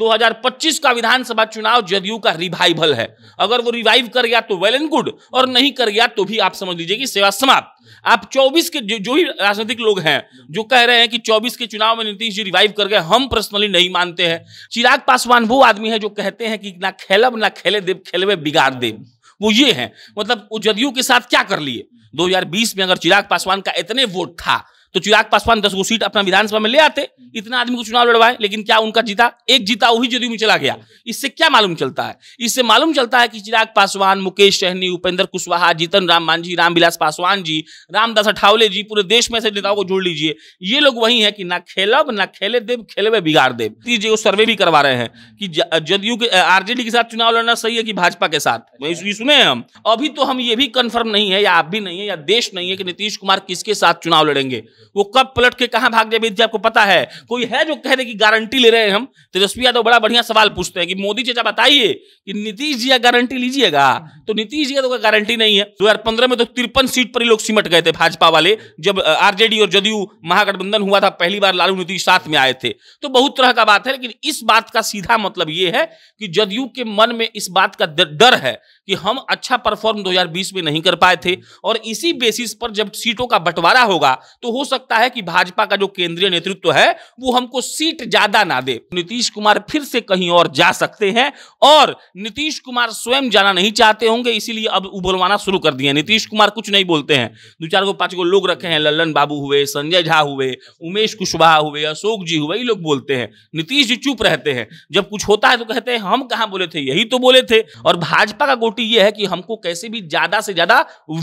2025 का विधानसभा चुनाव जदयू का रिवाइवल है अगर वो रिवाइव कर गया तो वेल एंड गुड और नहीं कर गया तो भी आप समझ लीजिए कि सेवा समाप्त आप 24 के जो, जो ही राजनीतिक लोग हैं जो कह रहे हैं कि 24 के चुनाव में नीतीश जी रिवाइव कर गए हम पर्सनली नहीं मानते हैं चिराग पासवान वो आदमी है जो कहते हैं कि ना खेलब ना खेले देव खेलवे बिगाड़ देव वो ये है मतलब वो जदयू के साथ क्या कर लिए 2020 में अगर चिराग पासवान का इतने वोट था तो चिराग पासवान दस गो सीट अपना विधानसभा में ले आते इतना आदमी को चुनाव लड़वाए लेकिन क्या उनका जीता एक जीता वही जदयू में चला गया इससे क्या मालूम चलता है इससे मालूम चलता है कि चिराग पासवान मुकेश सहनी उपेंद्र कुशवाहा जीतन राम मांझी रामविलास पासवान जी रामदास अठावले जी पूरे देश में ऐसे नेताओं को जोड़ लीजिए ये लोग वही है कि ना खेलब ना खेले देव खेले में बिगाड़ देव जी वो सर्वे भी करवा रहे हैं कि जदयू के आरजेडी के साथ चुनाव लड़ना सही है कि भाजपा के साथ सुने हम अभी तो हम ये भी कंफर्म नहीं है या आप भी नहीं है या देश नहीं है कि नीतीश कुमार किसके साथ चुनाव लड़ेंगे वो कब पलट के कहाँ भाग जाए आपको पता है कोई है जो कह दे कि गारंटी ले रहे हैं हम तेजस्वी यादव बड़ा बढ़िया सवाल पूछते हैं कि मोदी चाचा बताइए कि नीतीश जी गारंटी लीजिएगा तो नीतीश यादव का तो गारंटी नहीं है दो में तो तिरपन सीट पर ही लोग सिमट गए थे भाजपा वाले जब आरजेडी और जदयू महागठबंधन हुआ था पहली बार लालू नीतीश साथ में आए थे तो बहुत तरह का बात है लेकिन इस बात का सीधा मतलब यह है कि जदयू के मन में इस बात का डर है कि हम अच्छा परफॉर्म 2020 में नहीं कर पाए थे और इसी बेसिस पर जब सीटों का बंटवारा होगा तो हो सकता है कि भाजपा का जो केंद्रीय नेतृत्व है वो हमको सीट ज्यादा ना दे नीतीश कुमार फिर से कहीं और जा सकते हैं और नीतीश कुमार स्वयं जाना नहीं चाहते होंगे इसीलिए अब उबलवाना शुरू कर दिए नीतीश कुमार कुछ नहीं बोलते हैं दो चार को पांच को लोग रखे हैं लल्लन बाबू हुए संजय झा हुए उमेश कुशवाहा हुए अशोक जी हुए ये लोग बोलते हैं नीतीश जी चुप रहते हैं जब कुछ होता है तो कहते हैं हम कहा बोले थे यही तो बोले थे और भाजपा का गोटी यह है कि हमको कैसे भी ज्यादा से ज्यादा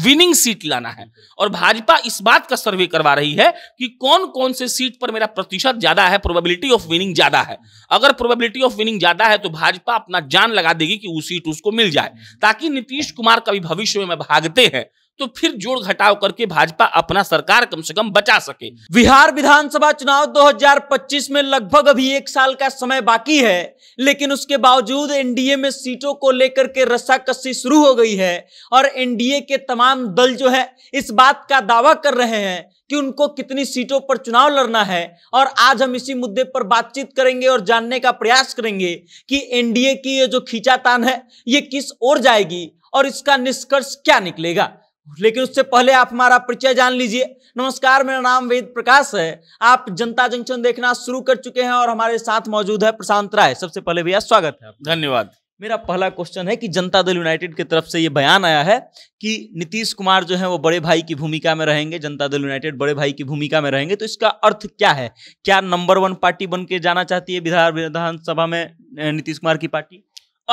विनिंग सीट लाना है और भाजपा इस बात का सर्वे करवा रही है है कि कौन कौन से सीट पर मेरा प्रतिशत ज्यादा है प्रोबेबिलिटी ऑफ विनिंग ज्यादा है अगर प्रोबेबिलिटी ऑफ विनिंग ज्यादा है तो भाजपा अपना जान लगा देगी कि वो सीट उसको मिल जाए ताकि नीतीश कुमार कभी भविष्य में भागते हैं तो फिर जोड़ घटाव करके भाजपा अपना सरकार कम से कम बचा सके बिहार विधानसभा चुनाव 2025 में लगभग अभी एक साल का समय बाकी है लेकिन उसके बावजूद एनडीए में सीटों को लेकर के रस्साकसी शुरू हो गई है और एनडीए के तमाम दल जो है इस बात का दावा कर रहे हैं कि उनको कितनी सीटों पर चुनाव लड़ना है और आज हम इसी मुद्दे पर बातचीत करेंगे और जानने का प्रयास करेंगे कि एनडीए की ये जो खींचातान है ये किस ओर जाएगी और इसका निष्कर्ष क्या निकलेगा लेकिन उससे पहले आप हमारा परिचय जान लीजिए नमस्कार मेरा नाम वेद प्रकाश है आप जनता जंक्शन देखना शुरू कर चुके हैं और हमारे साथ मौजूद है प्रशांत राय सबसे पहले भैया स्वागत है धन्यवाद मेरा पहला क्वेश्चन है कि जनता दल यूनाइटेड की तरफ से ये बयान आया है कि नीतीश कुमार जो है वो बड़े भाई की भूमिका में रहेंगे जनता दल यूनाइटेड बड़े भाई की भूमिका में रहेंगे तो इसका अर्थ क्या है क्या नंबर वन पार्टी बन के जाना चाहती है विधान विधानसभा में नीतीश कुमार की पार्टी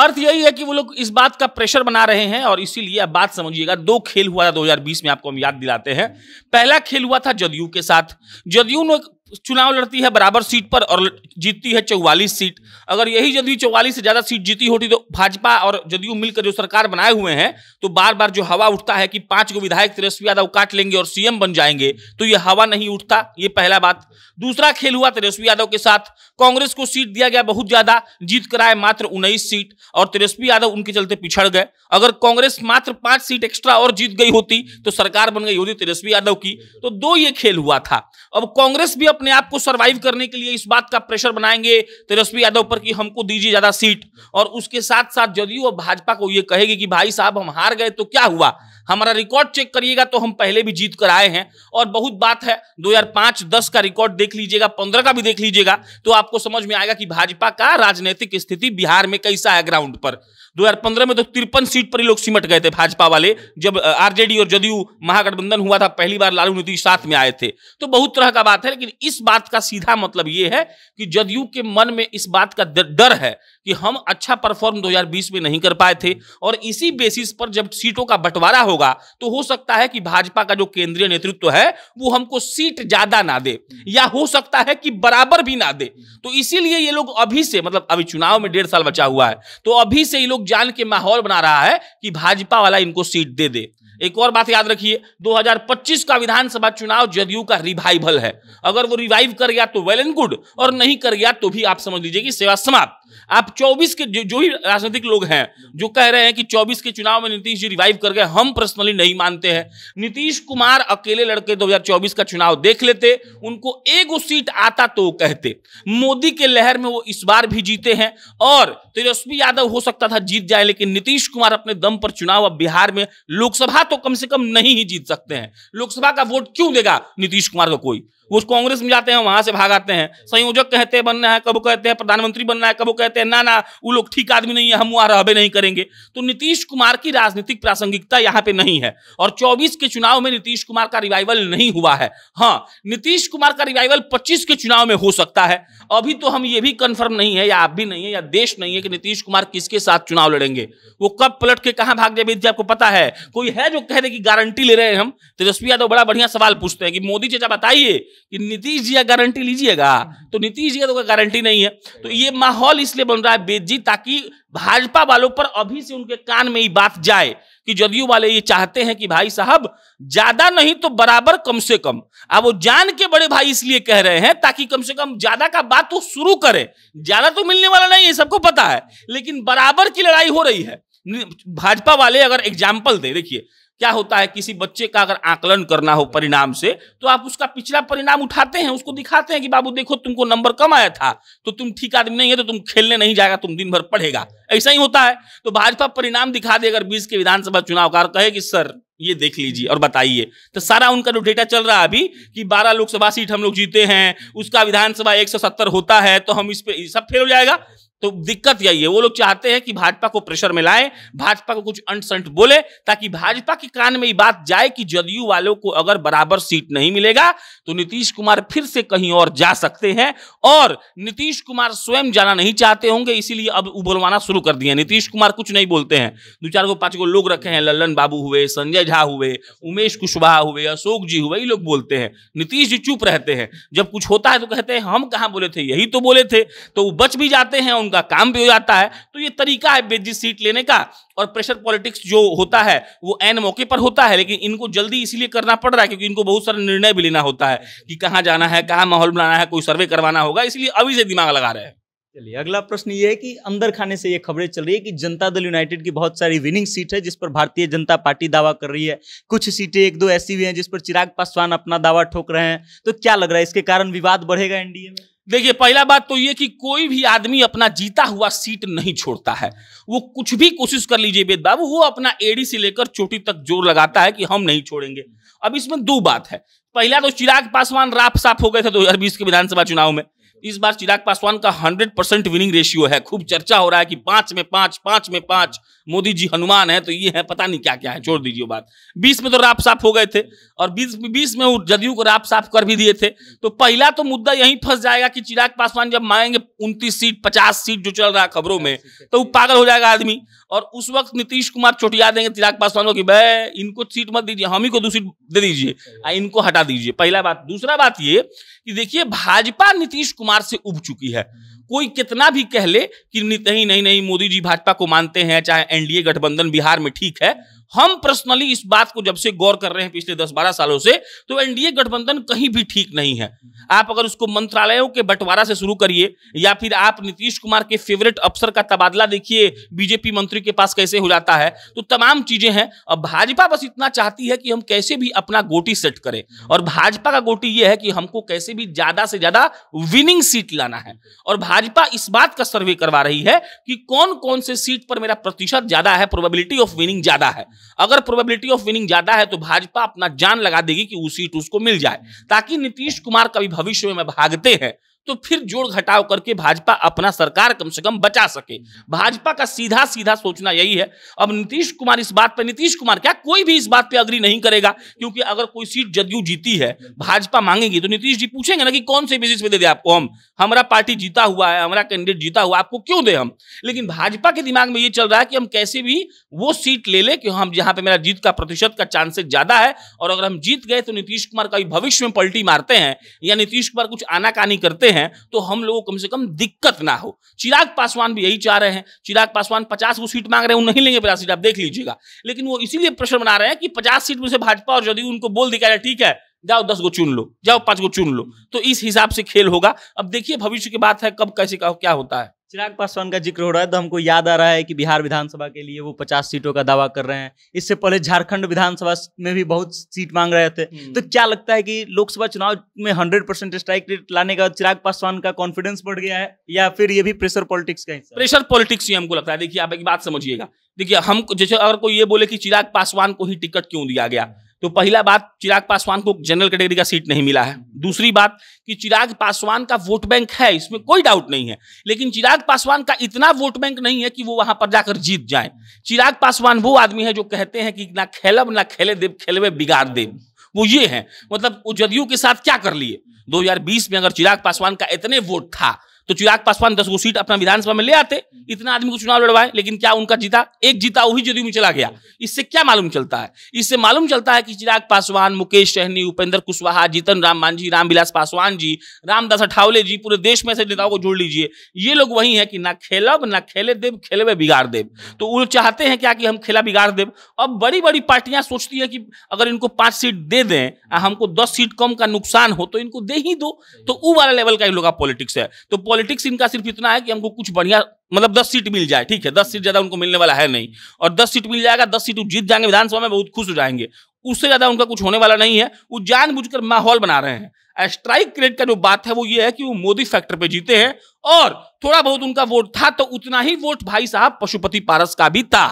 अर्थ यही है कि वो लोग इस बात का प्रेशर बना रहे हैं और इसीलिए आप बात समझिएगा दो खेल हुआ था 2020 में आपको हम याद दिलाते हैं पहला खेल हुआ था जदयू के साथ जदयू ने चुनाव लड़ती है बराबर सीट पर और जीतती है चौवालीस सीट अगर यही जदयू चौवालीस से ज्यादा सीट जीती होती तो भाजपा और जदयू मिलकर जो सरकार बनाए हुए हैं तो बार बार जो हवा उठता है कि पांच को विधायक तेजस्वी यादव काट लेंगे और सीएम बन जाएंगे तो ये हवा नहीं उठता ये पहला बात दूसरा खेल हुआ तेजस्वी यादव के साथ कांग्रेस को सीट दिया गया बहुत ज्यादा जीत कराए मात्र उन्नीस सीट और तेजस्वी यादव उनके चलते पिछड़ गए अगर कांग्रेस मात्र पांच सीट एक्स्ट्रा और जीत गई होती तो सरकार बन गई होती तेजस्वी यादव की तो दो ये खेल हुआ था अब कांग्रेस भी अपने आप को सर्वाइव करने के लिए इस बात का प्रेशर बनाएंगे तेजस्वी यादव पर कि हमको दीजिए ज्यादा सीट और उसके साथ साथ जदयू और भाजपा को ये कहेगी कि भाई साहब हम हार गए तो क्या हुआ हमारा रिकॉर्ड चेक करिएगा तो हम पहले भी जीत कर आए हैं और बहुत बात है 2005 10 का रिकॉर्ड देख लीजिएगा 15 का भी देख लीजिएगा तो आपको समझ में आएगा कि भाजपा का राजनीतिक स्थिति बिहार में कैसा है ग्राउंड पर 2015 में तो तिरपन सीट पर ही लोग सिमट गए थे भाजपा वाले जब आरजेडी और जदयू महागठबंधन हुआ था पहली बार लालू नीतीश साथ में आए थे तो बहुत तरह का बात है लेकिन इस बात का सीधा मतलब ये है कि जदयू के मन में इस बात का डर है कि हम अच्छा परफॉर्म 2020 में नहीं कर पाए थे और इसी बेसिस पर जब सीटों का बंटवारा हो होगा तो हो सकता है कि भाजपा का जो केंद्रीय नेतृत्व है वो हमको सीट ज्यादा ना दे हम्म। या हो सकता है कि बराबर भी ना दे हम्म। तो इसीलिए ये लोग अभी से मतलब अभी चुनाव में डेढ़ साल बचा हुआ है तो अभी से ये लोग जान के माहौल बना रहा है कि भाजपा वाला इनको सीट दे दे हम्म। एक और बात याद रखिए 2025 का विधानसभा चुनाव जदयू का रिवाइवल है अगर वो रिवाइव कर गया तो वेल एंड गुड और नहीं कर गया तो भी आप समझ लीजिए कि सेवा समाप्त आप 24 के जो, जो ही राजनीतिक लोग हैं जो कह रहे हैं कि 24 के चुनाव में नीतीश जी रिवाइव कर गए हम पर्सनली नहीं मानते हैं नीतीश कुमार अकेले लड़के 2024 का चुनाव देख लेते उनको एक सीट आता तो कहते मोदी के लहर में वो इस बार भी जीते हैं और तेजस्वी यादव हो सकता था जीत जाए लेकिन नीतीश कुमार अपने दम पर चुनाव अब बिहार में लोकसभा तो कम से कम नहीं ही जीत सकते हैं लोकसभा का वोट क्यों देगा नीतीश कुमार को कोई उसको कांग्रेस में जाते हैं वहां से आते हैं संयोजक कहते हैं बनना है कब कहते हैं प्रधानमंत्री बनना है कब कहते हैं ना ना वो लोग ठीक आदमी नहीं है हम वहां रहबे नहीं करेंगे तो नीतीश कुमार की राजनीतिक प्रासंगिकता यहाँ पे नहीं है और चौबीस के चुनाव में नीतीश कुमार का रिवाइवल नहीं हुआ है हाँ नीतीश कुमार का रिवाइवल पच्चीस के चुनाव में हो सकता है अभी तो हम ये भी कन्फर्म नहीं है या आप भी नहीं है या देश नहीं है कि नीतीश कुमार किसके साथ चुनाव लड़ेंगे वो कब पलट के कहाँ भाग जाए आपको पता है कोई है जो कह दे कि गारंटी ले रहे हैं हम तेजस्वी यादव बड़ा बढ़िया सवाल पूछते हैं कि मोदी चाचा बताइए कि नीतीश जी गारंटी लीजिएगा हम्म। तो नीतीश जी तो गारंटी नहीं है तो ये माहौल इसलिए बन रहा है बेद जी ताकि भाजपा वालों पर अभी से उनके कान में ये बात जाए कि जदयू वाले ये चाहते हैं कि भाई साहब ज्यादा नहीं तो बराबर कम से कम अब वो जान के बड़े भाई इसलिए कह रहे हैं ताकि कम से कम ज्यादा का बात वो शुरू करे ज्यादा तो मिलने वाला नहीं है सबको पता है लेकिन बराबर की लड़ाई हो रही है भाजपा वाले अगर एग्जाम्पल दे देखिए क्या होता है किसी बच्चे का अगर आकलन करना हो परिणाम से तो आप उसका पिछला परिणाम उठाते हैं उसको दिखाते हैं कि बाबू देखो तुमको नंबर कम आया था तो तुम ठीक आदमी नहीं है तो तुम खेलने नहीं जाएगा तुम दिन भर पढ़ेगा ऐसा ही होता है तो भाजपा परिणाम दिखा दे अगर बीस के विधानसभा चुनाव कार कहे कि सर ये देख लीजिए और बताइए तो सारा उनका जो डेटा चल रहा है अभी कि 12 लोकसभा सीट हम लोग जीते हैं उसका विधानसभा 170 होता है तो हम इस पे सब फेल हो जाएगा तो दिक्कत यही है वो लोग चाहते हैं कि भाजपा को प्रेशर में लाए भाजपा को कुछ अंट बोले ताकि भाजपा के कान में ये बात जाए कि जदयू वालों को अगर बराबर सीट नहीं मिलेगा तो नीतीश कुमार फिर से कहीं और जा सकते हैं और नीतीश कुमार स्वयं जाना नहीं चाहते होंगे इसीलिए अब उबलवाना शुरू कर दिए नीतीश कुमार कुछ नहीं बोलते हैं दो चार गो पांच गो लोग रखे हैं लल्लन बाबू हुए संजय झा हुए उमेश कुशवाहा हुए अशोक जी हुए ये लोग बोलते हैं नीतीश जी चुप रहते हैं जब कुछ होता है तो कहते हैं हम कहाँ बोले थे यही तो बोले थे तो बच भी जाते हैं उनका काम भी हो जाता है तो ये तरीका है बेजी सीट लेने का और प्रेशर पॉलिटिक्स जो होता है वो एन मौके पर होता है लेकिन इनको जल्दी इसीलिए करना पड़ रहा है क्योंकि इनको बहुत सारे निर्णय भी लेना होता है कि कहाँ जाना है कहाँ माहौल बनाना है कोई सर्वे करवाना होगा इसलिए अभी से दिमाग लगा रहे हैं चलिए अगला प्रश्न ये है कि अंदर खाने से ये खबरें चल रही है कि जनता दल यूनाइटेड की बहुत सारी विनिंग सीट है जिस पर भारतीय जनता पार्टी दावा कर रही है कुछ सीटें एक दो ऐसी भी हैं जिस पर चिराग पासवान अपना दावा ठोक रहे हैं तो क्या लग रहा है इसके कारण विवाद बढ़ेगा एनडीए में देखिए पहला बात तो ये कि कोई भी आदमी अपना जीता हुआ सीट नहीं छोड़ता है वो कुछ भी कोशिश कर लीजिए वेद बाबू वो अपना एडी से लेकर चोटी तक जोर लगाता है कि हम नहीं छोड़ेंगे अब इसमें दो बात है पहला तो चिराग पासवान राफ साफ हो गए थे दो हजार बीस के विधानसभा चुनाव में इस बार चिराग पासवान का हंड्रेड परसेंट विनिंग रेशियो है खूब चर्चा हो रहा है कि पांच में पांच पांच में पांच मोदी जी हनुमान है तो ये है पता नहीं क्या क्या है छोड़ दीजिए बात बीस में तो राप साफ हो गए थे और बीस बीस में जदयू को राप साफ कर भी दिए थे तो पहला तो मुद्दा यही फंस जाएगा कि चिराग पासवान जब मांगेंगे उनतीस सीट पचास सीट जो चल रहा है खबरों में तो वो पागल हो जाएगा आदमी और उस वक्त नीतीश कुमार चोटिया देंगे चिराग पासवान को कि भाई इनको सीट मत दीजिए हम ही को दूसरी दे दीजिए इनको हटा दीजिए पहला बात दूसरा बात ये कि देखिए भाजपा नीतीश कुमार से उब चुकी है कोई कितना भी कह ले कि नहीं नहीं नहीं मोदी जी भाजपा को मानते हैं चाहे एनडीए गठबंधन बिहार में ठीक है हम पर्सनली इस बात को जब से गौर कर रहे हैं पिछले दस बारह सालों से तो एनडीए गठबंधन कहीं भी ठीक नहीं है आप अगर उसको मंत्रालयों के बंटवारा से शुरू करिए या फिर आप नीतीश कुमार के फेवरेट अफसर का तबादला देखिए बीजेपी मंत्री के पास कैसे हो जाता है तो तमाम चीजें हैं अब भाजपा बस इतना चाहती है कि हम कैसे भी अपना गोटी सेट करें और भाजपा का गोटी यह है कि हमको कैसे भी ज्यादा से ज्यादा विनिंग सीट लाना है और भाजपा इस बात का सर्वे करवा रही है कि कौन कौन से सीट पर मेरा प्रतिशत ज्यादा है प्रोबेबिलिटी ऑफ विनिंग ज्यादा है अगर प्रोबेबिलिटी ऑफ विनिंग ज्यादा है तो भाजपा अपना जान लगा देगी कि उस सीट उसको मिल जाए ताकि नीतीश कुमार कभी भविष्य में भागते हैं तो फिर जोड़ घटाव करके भाजपा अपना सरकार कम से कम बचा सके भाजपा का सीधा सीधा सोचना यही है अब नीतीश कुमार इस बात पर नीतीश कुमार क्या कोई भी इस बात पर अग्री नहीं करेगा क्योंकि अगर कोई सीट जदयू जीती है भाजपा मांगेगी तो नीतीश जी पूछेंगे ना कि कौन से बेसिस पे दे दे आपको हम हमारा पार्टी जीता हुआ है हमारा कैंडिडेट जीता हुआ आपको क्यों दे हम लेकिन भाजपा के दिमाग में ये चल रहा है कि हम कैसे भी वो सीट ले ले कि हम जहां पे मेरा जीत का प्रतिशत का चांसेस ज्यादा है और अगर हम जीत गए तो नीतीश कुमार का भविष्य में पलटी मारते हैं या नीतीश कुमार कुछ आनाकानी करते हैं हैं तो हम लोगों को कम से कम दिक्कत ना हो चिराग पासवान भी यही चाह रहे हैं चिराग पासवान पचास वो सीट मांग रहे हैं वो नहीं लेंगे पचास सीट आप देख लीजिएगा लेकिन वो इसीलिए प्रश्न बना रहे हैं कि पचास सीट में से भाजपा और जदयू उनको बोल दिया ठीक है जाओ दस गो चुन लो जाओ पांच गो चुन लो तो इस हिसाब से खेल होगा अब देखिए भविष्य की बात है कब कैसे क्या होता है चिराग पासवान का जिक्र हो रहा है तो हमको याद आ रहा है कि बिहार विधानसभा के लिए वो पचास सीटों का दावा कर रहे हैं इससे पहले झारखंड विधानसभा में भी बहुत सीट मांग रहे थे हम्म। तो क्या लगता है कि लोकसभा चुनाव में हंड्रेड परसेंट स्ट्राइक रेट लाने का चिराग पासवान का कॉन्फिडेंस बढ़ गया है या फिर ये भी प्रेशर पॉलिटिक्स का हिस्सा प्रेशर पॉलिटिक्स ही हमको लगता है देखिए आप एक बात समझिएगा देखिए हम जैसे अगर कोई ये बोले कि चिराग पासवान को ही टिकट क्यों दिया गया तो पहला बात चिराग पासवान को जनरल कैटेगरी का सीट नहीं मिला है दूसरी बात कि चिराग पासवान का वोट बैंक है इसमें कोई डाउट नहीं है लेकिन चिराग पासवान का इतना वोट बैंक नहीं है कि वो वहां पर जाकर जीत जाए चिराग पासवान वो आदमी है जो कहते हैं कि ना खेलब ना खेले देव खेलवे बिगाड़ देव वो ये है मतलब वो जदयू के साथ क्या कर लिए 2020 में अगर चिराग पासवान का इतने वोट था तो चिराग पासवान दस गो सीट अपना विधानसभा में ले आते इतना आदमी को चुनाव लड़वाए लेकिन क्या उनका जीता एक जीता वही जदयू में चला गया इससे क्या मालूम चलता है इससे मालूम चलता है कि चिराग पासवान मुकेश सहनी उपेंद्र कुशवाहा जीतन राम मांझी रामविलास पासवान जी रामदास अठावले जी पूरे देश में ऐसे नेताओं को जोड़ लीजिए ये लोग वही है कि ना खेलब ना खेले देव खेले बिगाड़ देव तो वो चाहते हैं क्या कि हम खेला बिगाड़ देव अब बड़ी बड़ी पार्टियां सोचती है कि अगर इनको पांच सीट दे दें हमको दस सीट कम का नुकसान हो तो इनको दे ही दो तो वो वाला लेवल का इन लोग का पॉलिटिक्स है तो पॉलिटिक्स इनका सिर्फ इतना है कि हमको कुछ बढ़िया मतलब दस सीट मिल जाए ठीक है दस सीट ज्यादा उनको मिलने वाला है नहीं और दस सीट मिल जाएगा दस सीट जीत जाएंगे विधानसभा में बहुत खुश हो जाएंगे उससे ज्यादा उनका कुछ होने वाला नहीं है वो जानबूझकर माहौल बना रहे हैं स्ट्राइक रेट का जो बात है वो ये है कि वो मोदी फैक्टर पे जीते हैं और थोड़ा बहुत उनका वोट था तो उतना ही वोट भाई साहब पशुपति पारस का भी था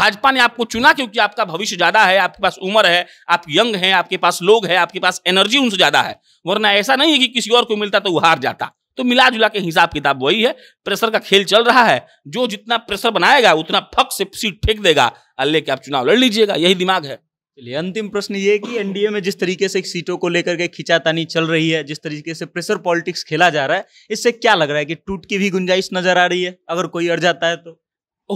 भाजपा ने आपको चुना क्योंकि आपका भविष्य ज्यादा है आपके पास उम्र है आप यंग हैं आपके पास लोग हैं आपके पास एनर्जी उनसे ज्यादा है वरना ऐसा नहीं है कि किसी और को मिलता तो वो हार जाता तो मिला जुला के हिसाब किताब वही है प्रेशर का खेल चल रहा है जो जितना प्रेशर बनाएगा उतना फक से सीट फेंक देगा अल्ले के आप चुनाव लड़ लीजिएगा यही दिमाग है चलिए अंतिम प्रश्न ये कि एनडीए में जिस तरीके से सीटों को लेकर के खिंचातानी चल रही है जिस तरीके से प्रेशर पॉलिटिक्स खेला जा रहा है इससे क्या लग रहा है कि टूट की भी गुंजाइश नजर आ रही है अगर कोई अड़ जाता है तो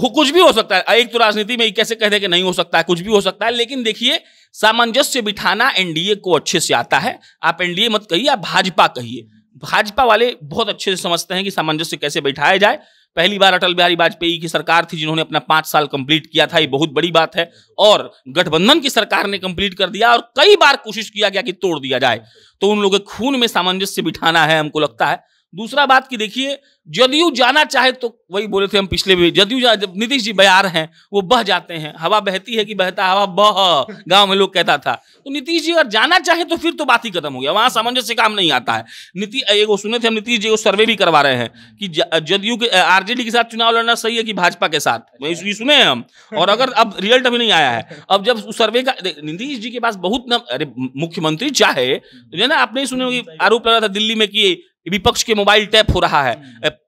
हो कुछ भी हो सकता है एक तो राजनीति में कैसे कह दे कि नहीं हो सकता है कुछ भी हो सकता है लेकिन देखिए सामंजस्य बिठाना एनडीए को अच्छे से आता है आप एनडीए मत कहिए आप भाजपा कहिए भाजपा वाले बहुत अच्छे से समझते हैं कि सामंजस्य कैसे बैठाया जाए पहली बार अटल बिहारी वाजपेयी की सरकार थी जिन्होंने अपना पांच साल कंप्लीट किया था ये बहुत बड़ी बात है और गठबंधन की सरकार ने कंप्लीट कर दिया और कई बार कोशिश किया गया कि तोड़ दिया जाए तो उन लोगों के खून में सामंजस्य बिठाना है हमको लगता है दूसरा बात की देखिए जदयू जाना चाहे तो वही बोले थे हम पिछले भी जदयू जब नीतीश जी बयार हैं वो बह जाते हैं हवा बहती है कि बहता हवा बह गांव में लोग कहता था तो नीतीश जी अगर जाना चाहे तो फिर तो बात ही खत्म हो गया वहां सामंजस्य से काम नहीं आता है नीति वो सुने थे हम नीतीश जी को सर्वे भी करवा रहे हैं कि जदयू के आरजेडी के साथ चुनाव लड़ना सही है कि भाजपा के साथ वही सुने हैं हम और अगर अब रिजल्ट अभी नहीं आया है अब जब सर्वे का नीतीश जी के पास बहुत अरे मुख्यमंत्री चाहे तो जो ना आपने सुने आरोप लगा था दिल्ली में कि विपक्ष के मोबाइल टैप हो रहा है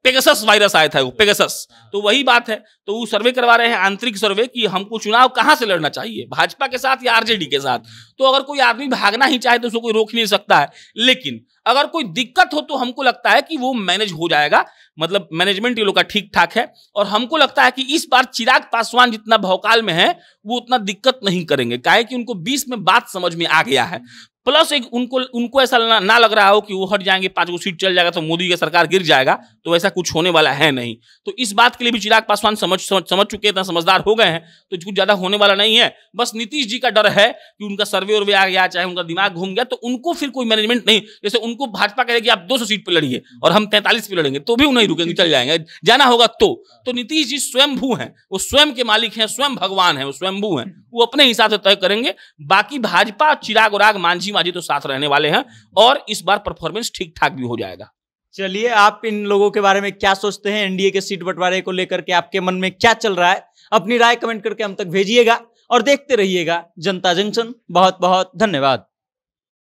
पेगसस हम्म। वायरस आया था वो पेगसस हाँ। तो वही बात है तो वो सर्वे करवा रहे हैं आंतरिक सर्वे कि हमको चुनाव कहाँ से लड़ना चाहिए भाजपा के साथ या आरजेडी के साथ तो अगर कोई आदमी भागना ही चाहे तो उसको कोई रोक नहीं सकता है लेकिन अगर कोई दिक्कत हो तो हमको लगता है कि वो मैनेज हो जाएगा मतलब मैनेजमेंट ये लोग का ठीक ठाक है और हमको लगता है कि इस बार चिराग पासवान जितना भौकाल में है वो उतना दिक्कत नहीं करेंगे काहे कि उनको बीस में बात समझ में आ गया है प्लस एक उनको उनको ऐसा ना, लग रहा हो कि वो हट जाएंगे पांच गो सीट चल जाएगा तो मोदी की सरकार गिर जाएगा तो ऐसा कुछ होने वाला है नहीं तो इस बात के लिए भी चिराग पासवान समझ समझ समझ चुके इतना समझदार हो गए हैं तो कुछ ज्यादा होने वाला नहीं है बस नीतीश जी का डर है कि उनका सर्वे वर्वे आ गया चाहे उनका दिमाग घूम गया तो उनको फिर कोई मैनेजमेंट नहीं जैसे उनको भाजपा कहेगी आप दो सीट पर लड़िए और हम तैंतालीस पे लड़ेंगे तो भी नहीं रुकेंगे तो चल जाएंगे जाना होगा तो तो नीतीश जी स्वयंभू हैं वो स्वयं के मालिक हैं स्वयं भगवान हैं वो स्वयंभू हैं वो अपने हिसाब से तय करेंगे बाकी भाजपा चिराग उराग मांझी मांझी तो साथ रहने वाले हैं और इस बार परफॉर्मेंस ठीक ठाक भी हो जाएगा चलिए आप इन लोगों के बारे में क्या सोचते हैं एनडीए के सीट बंटवारे को लेकर के आपके मन में क्या चल रहा है अपनी राय कमेंट करके हम तक भेजिएगा और देखते रहिएगा जनता जंक्शन बहुत बहुत धन्यवाद